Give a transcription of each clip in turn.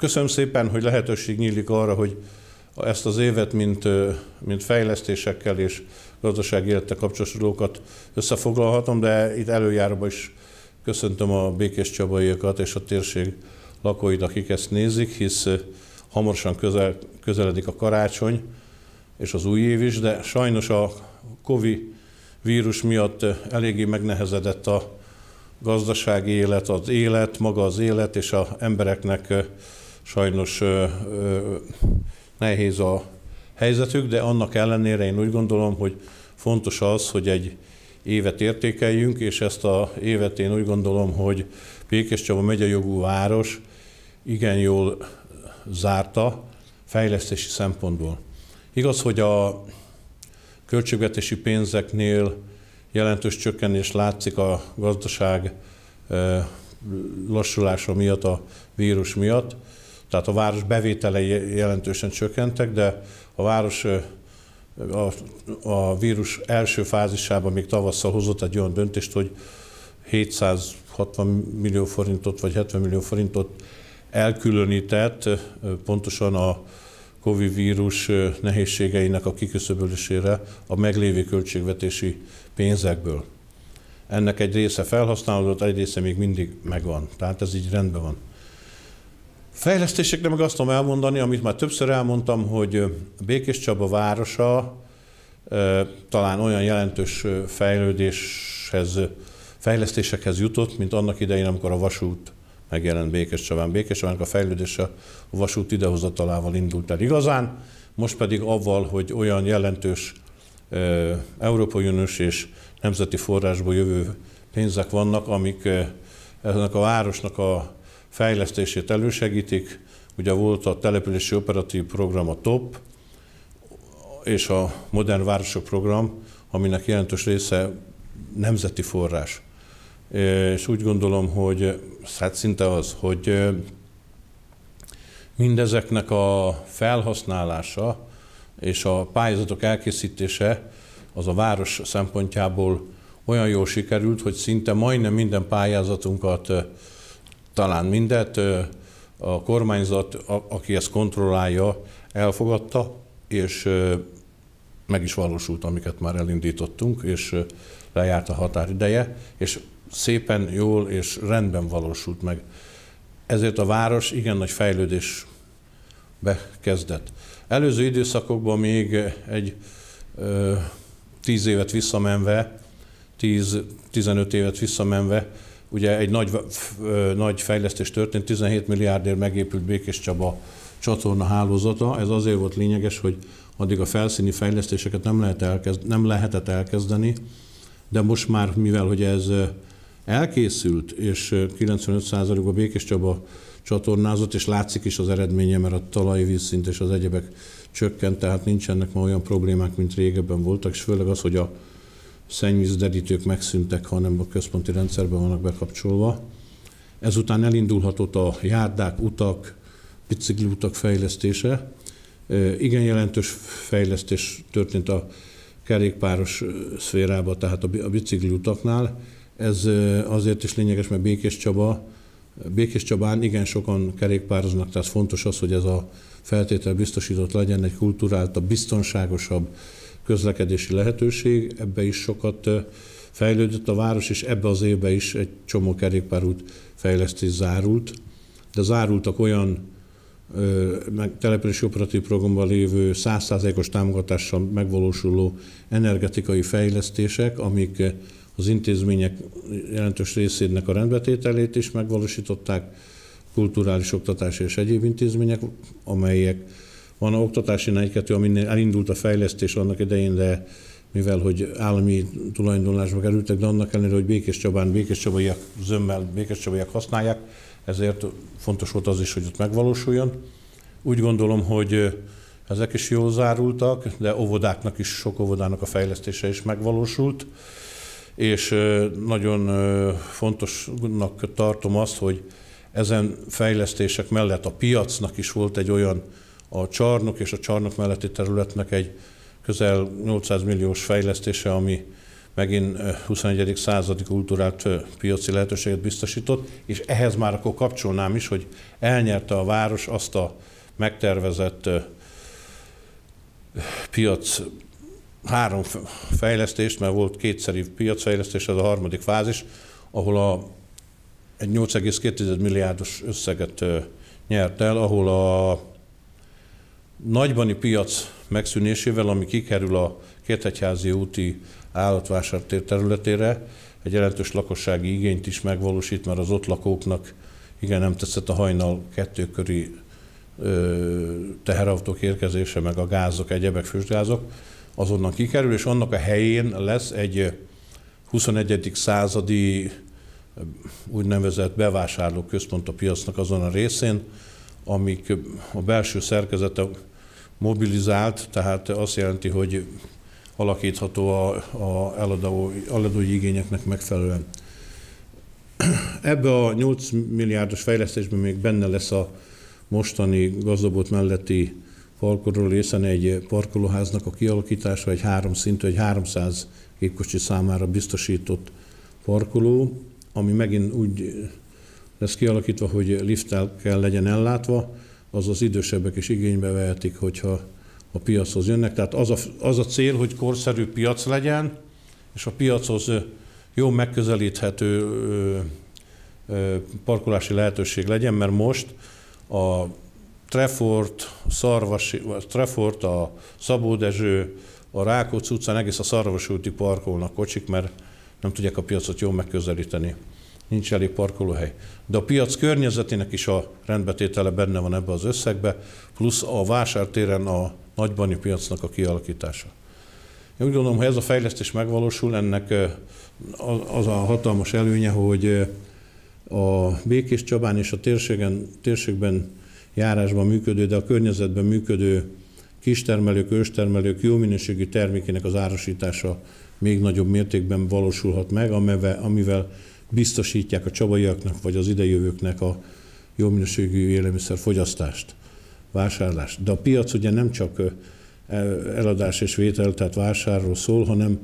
Köszönöm szépen, hogy lehetőség nyílik arra, hogy ezt az évet, mint, mint fejlesztésekkel és gazdasági élettel kapcsolatokat dolgokat összefoglalhatom, de itt előjáróban is köszöntöm a Békés Csabaiakat és a térség lakóit, akik ezt nézik, hisz hamarosan közel, közeledik a karácsony és az új év is, de sajnos a COVID vírus miatt eléggé megnehezedett a gazdasági élet, az élet, maga az élet, és az embereknek sajnos ö, ö, nehéz a helyzetük, de annak ellenére én úgy gondolom, hogy fontos az, hogy egy évet értékeljünk, és ezt a évet én úgy gondolom, hogy Pékes Csaba megyejogú város igen jól zárta fejlesztési szempontból. Igaz, hogy a költségvetési pénzeknél jelentős csökkenés látszik a gazdaság lassulása miatt, a vírus miatt, tehát a város bevételei jelentősen csökkentek, de a város a, a vírus első fázisában még tavasszal hozott egy olyan döntést, hogy 760 millió forintot vagy 70 millió forintot elkülönített pontosan a COVID vírus nehézségeinek a kiküszöbölésére a meglévő költségvetési pénzekből. Ennek egy része felhasználódott, egy része még mindig megvan. Tehát ez így rendben van. Fejlesztésekre meg azt tudom elmondani, amit már többször elmondtam, hogy Békés Csaba városa talán olyan jelentős fejlődéshez, fejlesztésekhez jutott, mint annak idején, amikor a vasút megjelent Békés Csabán. Békés a fejlődése a vasút idehozatalával indult el igazán, most pedig avval, hogy olyan jelentős Európai Uniós és nemzeti forrásból jövő pénzek vannak, amik ennek a városnak a fejlesztését elősegítik. Ugye volt a települési operatív program a TOP, és a Modern Városok program, aminek jelentős része nemzeti forrás. És úgy gondolom, hogy hát szinte az, hogy mindezeknek a felhasználása és a pályázatok elkészítése az a város szempontjából olyan jól sikerült, hogy szinte majdnem minden pályázatunkat talán mindet a kormányzat, a, aki ezt kontrollálja, elfogadta, és meg is valósult, amiket már elindítottunk, és lejárt a határideje, és szépen, jól és rendben valósult meg. Ezért a város igen nagy fejlődés kezdett. Előző időszakokban még egy ö, tíz évet visszamenve, 10-15 évet visszamenve, Ugye egy nagy, nagy fejlesztés történt, 17 milliárdért megépült Békés Csaba csatorna hálózata. Ez azért volt lényeges, hogy addig a felszíni fejlesztéseket nem, lehet elkezd, nem lehetett elkezdeni, de most már, mivel hogy ez elkészült, és 95%-a Békés Csaba csatornázott, és látszik is az eredménye, mert a talaj vízszint és az egyebek csökkent, tehát nincsenek ma olyan problémák, mint régebben voltak, és főleg az, hogy a szennyvízderítők megszűntek, hanem a központi rendszerben vannak bekapcsolva. Ezután elindulhatott a járdák, utak, bicikliutak fejlesztése. Igen jelentős fejlesztés történt a kerékpáros szférába, tehát a bicikliutaknál. Ez azért is lényeges, mert Békés Csaba, Békés Csabán igen sokan kerékpároznak, tehát fontos az, hogy ez a feltétel biztosított legyen, egy kulturáltabb, biztonságosabb, közlekedési lehetőség, ebbe is sokat fejlődött a város, és ebbe az évbe is egy csomó kerékpárút fejlesztés zárult, de zárultak olyan meg települési operatív programban lévő 100%-os támogatással megvalósuló energetikai fejlesztések, amik az intézmények jelentős részének a rendbetételét is megvalósították, kulturális oktatás és egyéb intézmények, amelyek van a oktatási 42, amin elindult a fejlesztés annak idején, de mivel hogy állami tulajdonlásba kerültek, de annak ellenére, hogy Békés Csabán, Békés Csabaiak zömmel, Békés Csabaiak használják, ezért fontos volt az is, hogy ott megvalósuljon. Úgy gondolom, hogy ezek is jól zárultak, de óvodáknak is, sok óvodának a fejlesztése is megvalósult, és nagyon fontosnak tartom azt, hogy ezen fejlesztések mellett a piacnak is volt egy olyan a csarnok és a csarnok melletti területnek egy közel 800 milliós fejlesztése, ami megint 21. századi kultúrát, piaci lehetőséget biztosított, és ehhez már akkor kapcsolnám is, hogy elnyerte a város azt a megtervezett piac három fejlesztést, mert volt kétszeri piacfejlesztés, ez a harmadik fázis, ahol a, egy 8,2 milliárdos összeget nyert el, ahol a nagybani piac megszűnésével, ami kikerül a Kétegyházi úti állatvásártér területére, egy jelentős lakossági igényt is megvalósít, mert az ott lakóknak igen nem tetszett a hajnal kettőköri ö, teherautók érkezése, meg a gázok, egyebek, füstgázok, azonnan kikerül, és annak a helyén lesz egy 21. századi úgynevezett bevásárlóközpont a piacnak azon a részén, amik a belső szerkezete mobilizált, tehát azt jelenti, hogy alakítható a, a eladó, eladói igényeknek megfelelően. Ebbe a 8 milliárdos fejlesztésben még benne lesz a mostani gazdobot melletti parkoló részen egy parkolóháznak a kialakítása, egy szintű, egy 300 gépkocsi számára biztosított parkoló, ami megint úgy lesz kialakítva, hogy lifttel kell legyen ellátva, az az idősebbek is igénybe vehetik, hogyha a piachoz jönnek. Tehát az a, az a cél, hogy korszerű piac legyen, és a piachoz jó megközelíthető parkolási lehetőség legyen, mert most a Trefort, Szarvasi, a Trefort, a Szabó Dezső, a Rákóczi utcán egész a szarvasúti parkolnak kocsik, mert nem tudják a piacot jól megközelíteni nincs elég parkolóhely. De a piac környezetének is a rendbetétele benne van ebbe az összegbe, plusz a vásártéren a nagybani piacnak a kialakítása. Én úgy gondolom, ha ez a fejlesztés megvalósul, ennek az a hatalmas előnye, hogy a Békés Csabán és a térségen, térségben járásban működő, de a környezetben működő kistermelők, őstermelők jó minőségű termékének az árasítása még nagyobb mértékben valósulhat meg, amivel, amivel biztosítják a csabaiaknak vagy az idejövőknek a jó minőségű élelmiszer fogyasztást, vásárlást. De a piac ugye nem csak eladás és vétel, tehát vásárról szól, hanem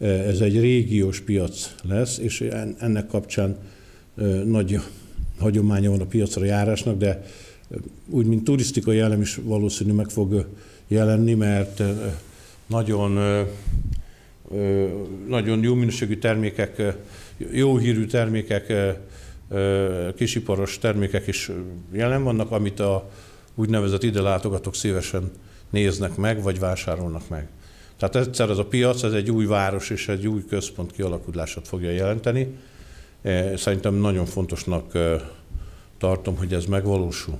ez egy régiós piac lesz, és ennek kapcsán nagy hagyománya van a piacra járásnak, de úgy, mint turisztikai elem is valószínű meg fog jelenni, mert nagyon nagyon jó minőségű termékek, jó hírű termékek, kisiparos termékek is jelen vannak, amit a úgynevezett ide látogatók szívesen néznek meg, vagy vásárolnak meg. Tehát egyszer ez a piac, ez egy új város és egy új központ kialakulását fogja jelenteni. Szerintem nagyon fontosnak tartom, hogy ez megvalósul.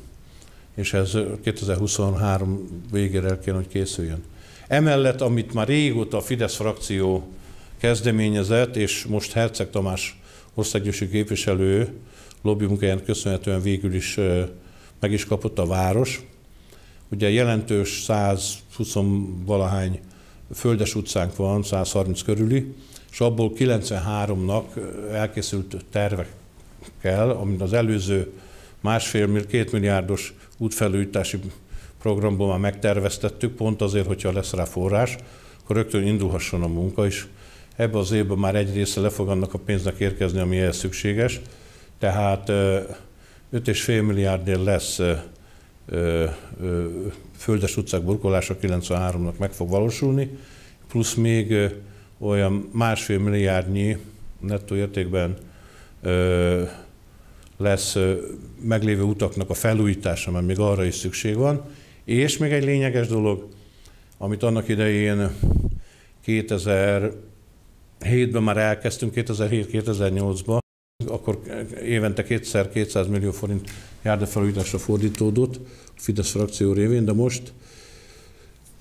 És ez 2023 végére el hogy készüljön. Emellett, amit már régóta a Fidesz frakció kezdeményezett, és most Herceg Tamás országgyűlési képviselő lobby munkáján köszönhetően végül is meg is kapott a város. Ugye jelentős 120 valahány földes utcánk van, 130 körüli, és abból 93-nak elkészült tervekkel, amit az előző másfél-két milliárdos útfelújítási programban már megterveztettük, pont azért, hogyha lesz rá forrás, akkor rögtön indulhasson a munka is. Ebben az évben már egy része le fog annak a pénznek érkezni, ami ehhez szükséges, tehát 5,5 milliárdért lesz földes utcák burkolása 93-nak meg fog valósulni, plusz még olyan másfél milliárdnyi nettó értékben lesz meglévő utaknak a felújítása, mert még arra is szükség van, és még egy lényeges dolog, amit annak idején 2007-ben már elkezdtünk, 2007-2008-ban, akkor évente kétszer 200 millió forint járdafelújításra fordítódott a Fidesz frakció révén, de most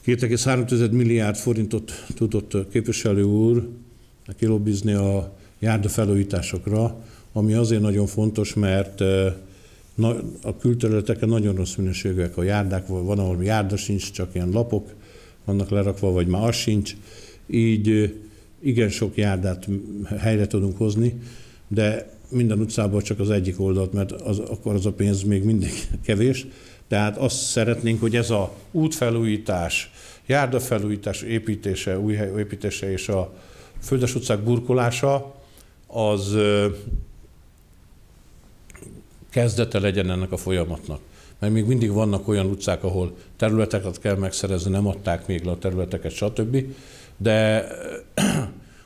2,3 milliárd forintot tudott képviselő úr kilobbizni a járdafelújításokra, ami azért nagyon fontos, mert eh, Na, a külterületeken nagyon rossz minőségűek a járdák, van, ahol járda sincs, csak ilyen lapok vannak lerakva, vagy már az sincs. Így igen sok járdát helyre tudunk hozni, de minden utcában csak az egyik oldalt, mert az, akkor az a pénz még mindig kevés. Tehát azt szeretnénk, hogy ez a útfelújítás, járdafelújítás építése, új hely építése és a földes utcák burkolása az kezdete legyen ennek a folyamatnak. Mert még mindig vannak olyan utcák, ahol területeket kell megszerezni, nem adták még le a területeket, stb. De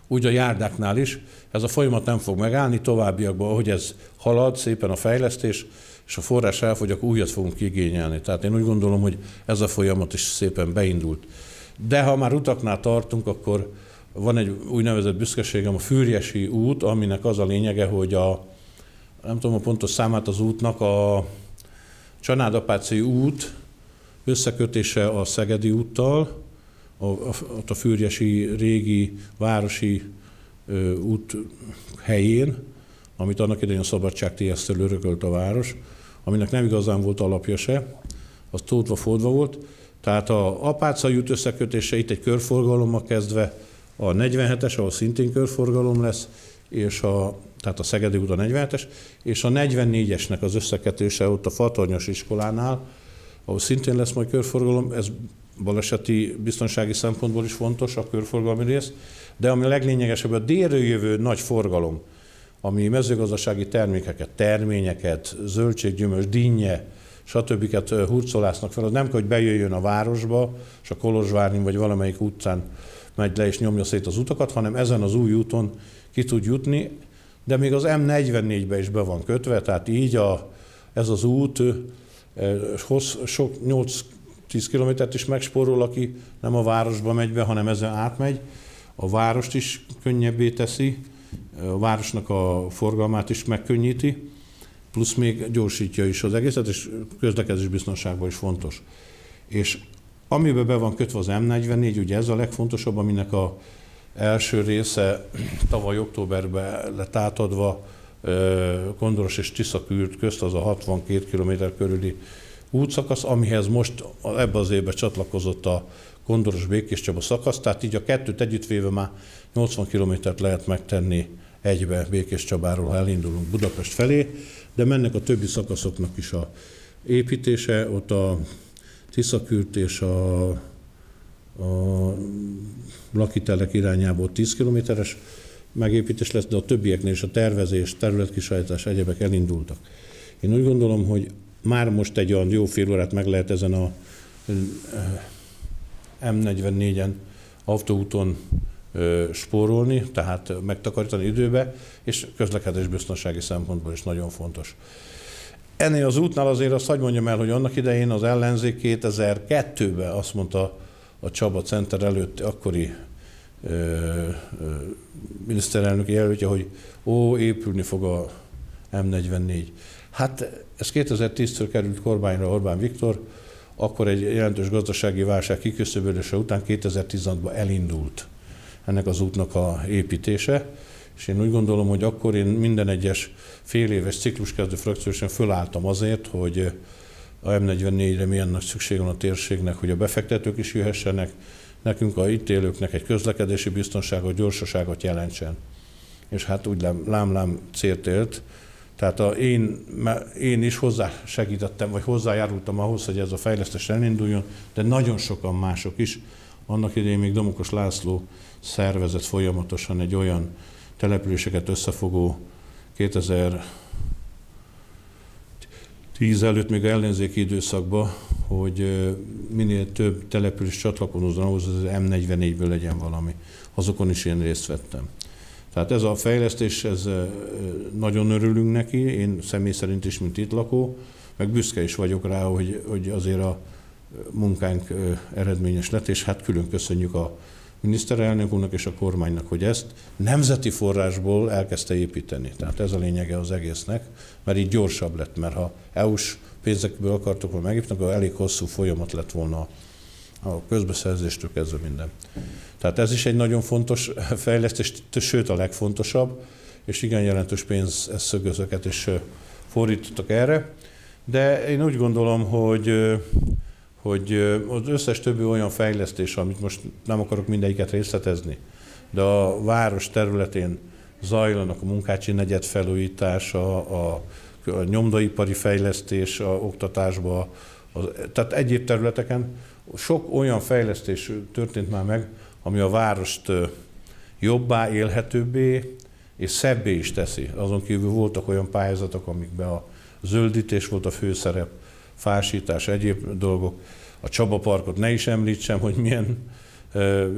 úgy a járdáknál is ez a folyamat nem fog megállni, továbbiakban, ahogy ez halad, szépen a fejlesztés, és a forrás elfogy, akkor újat fogunk igényelni. Tehát én úgy gondolom, hogy ez a folyamat is szépen beindult. De ha már utaknál tartunk, akkor van egy úgynevezett büszkeségem, a Fűrjesi út, aminek az a lényege, hogy a nem tudom a pontos számát az útnak, a Csanádapáci út összekötése a Szegedi úttal, a, a, ott a Fürjesi régi városi ö, út helyén, amit annak idején a Szabadság Tiesztől örökölt a város, aminek nem igazán volt alapja se, az tótva fordva volt. Tehát a Apáca út összekötése itt egy körforgalommal kezdve, a 47-es, ahol szintén körforgalom lesz, és a tehát a Szegedi út a 47-es, és a 44-esnek az összekötése ott a Fatornyos iskolánál, ahol szintén lesz majd körforgalom, ez baleseti biztonsági szempontból is fontos a körforgalmi rész, de ami a leglényegesebb, a délről jövő nagy forgalom, ami mezőgazdasági termékeket, terményeket, zöldséggyümölcs, dinnye, stb. hurcolásznak fel, az nem kell, hogy bejöjjön a városba, és a Kolozsvárnyin vagy valamelyik utcán megy le és nyomja szét az utakat, hanem ezen az új úton ki tud jutni de még az M44-be is be van kötve, tehát így a, ez az út hossz, sok 8-10 kilométert is megspórol, aki nem a városba megy be, hanem ezen átmegy. A várost is könnyebbé teszi, a városnak a forgalmát is megkönnyíti, plusz még gyorsítja is az egészet, és közlekedés biztonságban is fontos. És amiben be van kötve az M44, ugye ez a legfontosabb, aminek a első része tavaly októberben lett átadva Kondoros és kürt közt, az a 62 km körüli útszakasz, amihez most ebbe az évben csatlakozott a Kondoros Békés Csaba szakasz, tehát így a kettőt együttvéve már 80 kilométert lehet megtenni egybe Békés Csabáról, ha elindulunk Budapest felé, de mennek a többi szakaszoknak is a építése, ott a Tiszakürt és a a lakitelek irányából 10 kilométeres megépítés lesz, de a többieknél is a tervezés, területkisajtás, egyebek elindultak. Én úgy gondolom, hogy már most egy olyan jó fél órát meg lehet ezen a eh, M44-en autóúton eh, spórolni, tehát megtakarítani időbe, és közlekedésbiztonsági szempontból is nagyon fontos. Ennél az útnál azért azt hagyd mondjam el, hogy annak idején az ellenzék 2002-ben azt mondta a Csaba Center előtt akkori ö, ö, miniszterelnök jelöltje, hogy ó, épülni fog a M44. Hát ez 2010-től került kormányra Orbán Viktor, akkor egy jelentős gazdasági válság kiköszöbölése után 2016-ban elindult ennek az útnak a építése, és én úgy gondolom, hogy akkor én minden egyes fél éves cikluskezdő frakciósan fölálltam azért, hogy a M44-re milyen nagy szükség van a térségnek, hogy a befektetők is jöhessenek, nekünk a itt élőknek egy közlekedési biztonságot, gyorsaságot jelentsen. És hát úgy lám-lám célt élt, tehát a, én, én is hozzá segítettem, vagy hozzájárultam ahhoz, hogy ez a fejlesztés elinduljon, de nagyon sokan mások is. Annak idején még Domokos László szervezett folyamatosan egy olyan településeket összefogó 2000 2010 előtt, még ellenzéki időszakban, hogy minél több település csatlakozzon ahhoz, az M44-ből legyen valami. Azokon is én részt vettem. Tehát ez a fejlesztés, ez nagyon örülünk neki, én személy szerint is, mint itt lakó, meg büszke is vagyok rá, hogy, hogy azért a munkánk eredményes lett, és hát külön köszönjük a miniszterelnök és a kormánynak, hogy ezt nemzeti forrásból elkezdte építeni. Tehát ez a lényege az egésznek, mert így gyorsabb lett, mert ha EU-s pénzekből akartok volna megépíteni, akkor elég hosszú folyamat lett volna a közbeszerzéstől kezdve minden. Tehát ez is egy nagyon fontos fejlesztés, sőt a legfontosabb, és igen jelentős szögözöket is fordítottak erre. De én úgy gondolom, hogy hogy az összes többi olyan fejlesztés, amit most nem akarok mindegyiket részletezni, de a város területén zajlanak a munkácsi negyed felújítása, a, a nyomdaipari fejlesztés a oktatásba, az, tehát egyéb területeken sok olyan fejlesztés történt már meg, ami a várost jobbá, élhetőbbé és szebbé is teszi. Azon kívül voltak olyan pályázatok, amikben a zöldítés volt a főszerep, fásítás, egyéb dolgok. A Csaba Parkot ne is említsem, hogy milyen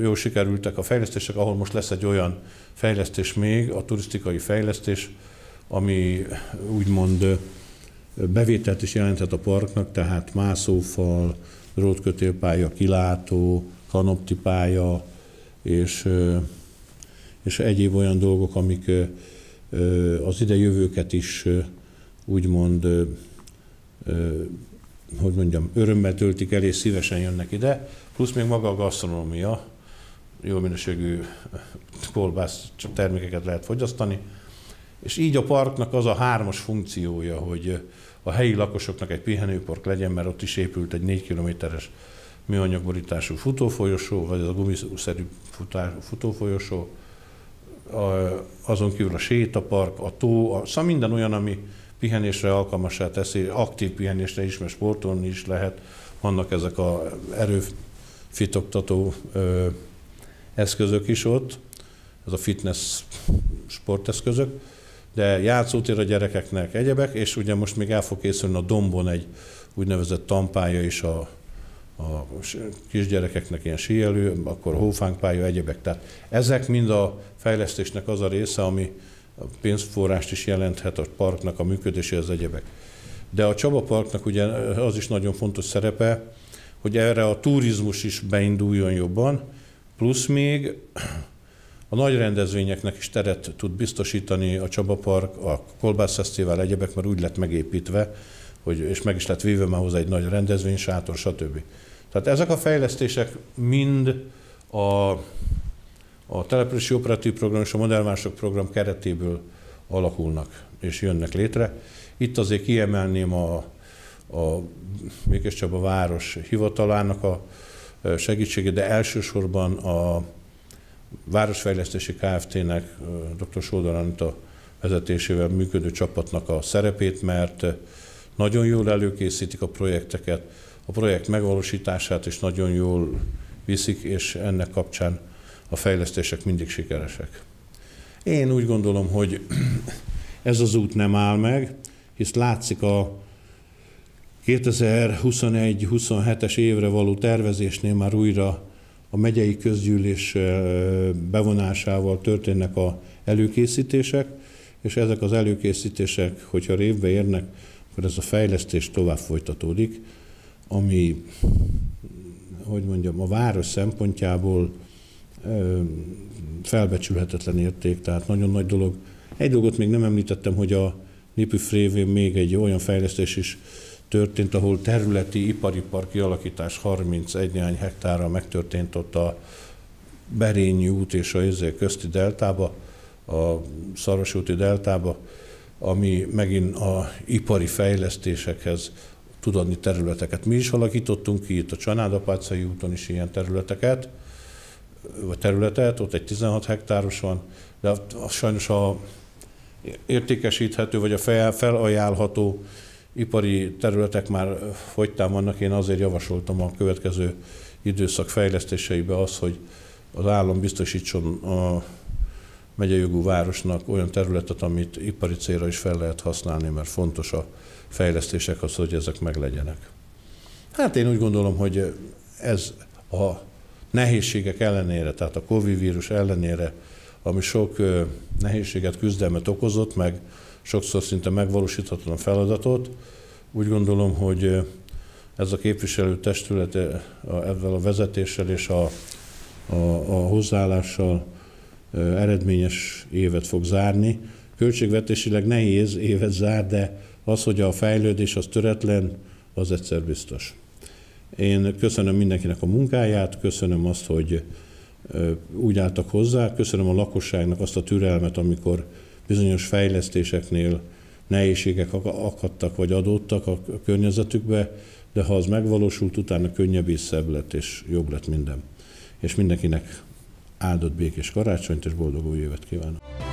jól sikerültek a fejlesztések, ahol most lesz egy olyan fejlesztés még, a turisztikai fejlesztés, ami úgymond bevételt is jelenthet a parknak, tehát mászófal, drótkötélpálya, kilátó, kanoptipálya és, és egyéb olyan dolgok, amik az idejövőket is úgymond hogy mondjam, örömmel töltik el, és szívesen jönnek ide, plusz még maga a gasztronómia, jó minőségű kolbász termékeket lehet fogyasztani, és így a parknak az a hármas funkciója, hogy a helyi lakosoknak egy pihenőpark legyen, mert ott is épült egy 4 kilométeres műanyagborítású futófolyosó, vagy az a gumiszerű futófolyosó, azon kívül a sétapark, a tó, a, szóval minden olyan, ami pihenésre alkalmasá teszi, aktív pihenésre is, mert sportolni is lehet. Vannak ezek a erőfitoktató ö, eszközök is ott, ez a fitness sporteszközök, de játszótér a gyerekeknek egyebek, és ugye most még el fog készülni a dombon egy úgynevezett tampája is a, a kisgyerekeknek ilyen síelő, akkor hófánkpálya, egyebek. Tehát ezek mind a fejlesztésnek az a része, ami, a pénzforrást is jelenthet a parknak a működése, az egyebek. De a Csaba Parknak ugye az is nagyon fontos szerepe, hogy erre a turizmus is beinduljon jobban, plusz még a nagy rendezvényeknek is teret tud biztosítani a Csaba Park, a Kolbász Fesztivál, egyebek, mert úgy lett megépítve, hogy, és meg is lett véve már hozzá egy nagy rendezvény, sátor, stb. Tehát ezek a fejlesztések mind a a települési operatív program és a modern mások program keretéből alakulnak és jönnek létre. Itt azért kiemelném a, a Békés Csaba város hivatalának a segítségét, de elsősorban a Városfejlesztési Kft-nek, dr. Sódor Anita vezetésével működő csapatnak a szerepét, mert nagyon jól előkészítik a projekteket, a projekt megvalósítását is nagyon jól viszik, és ennek kapcsán a fejlesztések mindig sikeresek. Én úgy gondolom, hogy ez az út nem áll meg, hisz látszik a 2021-27-es évre való tervezésnél már újra a megyei közgyűlés bevonásával történnek a előkészítések, és ezek az előkészítések, hogyha révbe érnek, akkor ez a fejlesztés tovább folytatódik, ami, hogy mondjam, a város szempontjából felbecsülhetetlen érték, tehát nagyon nagy dolog. Egy dolgot még nem említettem, hogy a Népű Frévén még egy olyan fejlesztés is történt, ahol területi ipari park kialakítás 31 néhány hektára megtörtént ott a Berényi út és a Ézé közti deltába, a úti deltába, ami megint a ipari fejlesztésekhez tud adni területeket. Mi is alakítottunk ki itt a Csanádapácai úton is ilyen területeket, vagy területet, ott egy 16 hektáros van, de az sajnos a értékesíthető, vagy a felajánlható ipari területek már fogytán vannak. Én azért javasoltam a következő időszak fejlesztéseibe az, hogy az állam biztosítson a megyejogú városnak olyan területet, amit ipari célra is fel lehet használni, mert fontos a fejlesztések, az, hogy ezek meglegyenek. Hát én úgy gondolom, hogy ez a nehézségek ellenére, tehát a Covid vírus ellenére, ami sok nehézséget, küzdelmet okozott, meg sokszor szinte megvalósíthatatlan feladatot, úgy gondolom, hogy ez a képviselő testület ezzel a vezetéssel és a, a, a hozzáállással eredményes évet fog zárni. Költségvetésileg nehéz évet zár, de az, hogy a fejlődés az töretlen, az egyszer biztos. Én köszönöm mindenkinek a munkáját, köszönöm azt, hogy úgy álltak hozzá, köszönöm a lakosságnak azt a türelmet, amikor bizonyos fejlesztéseknél nehézségek akadtak vagy adódtak a környezetükbe, de ha az megvalósult, utána könnyebb és szebb lett, és jobb lett minden. És mindenkinek áldott békés karácsonyt, és boldog új évet kívánok!